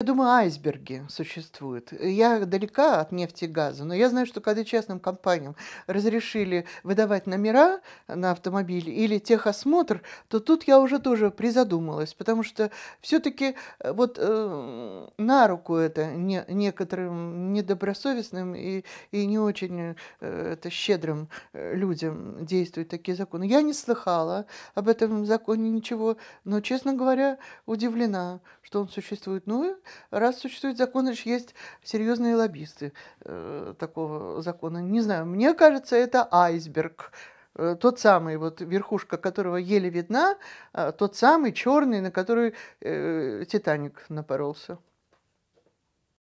Я думаю, айсберги существуют. Я далека от нефти и газа, но я знаю, что когда частным компаниям разрешили выдавать номера на автомобиль или техосмотр, то тут я уже тоже призадумалась, потому что все-таки э, вот э, на руку это не, некоторым недобросовестным и, и не очень э, это щедрым э, людям действуют такие законы. Я не слыхала об этом законе ничего, но, честно говоря, удивлена, что он существует. Ну, раз существует закон, значит, есть серьезные лоббисты э, такого закона. Не знаю, мне кажется, это айсберг э, тот самый, вот верхушка которого еле видна, а тот самый черный, на который э, Титаник напоролся.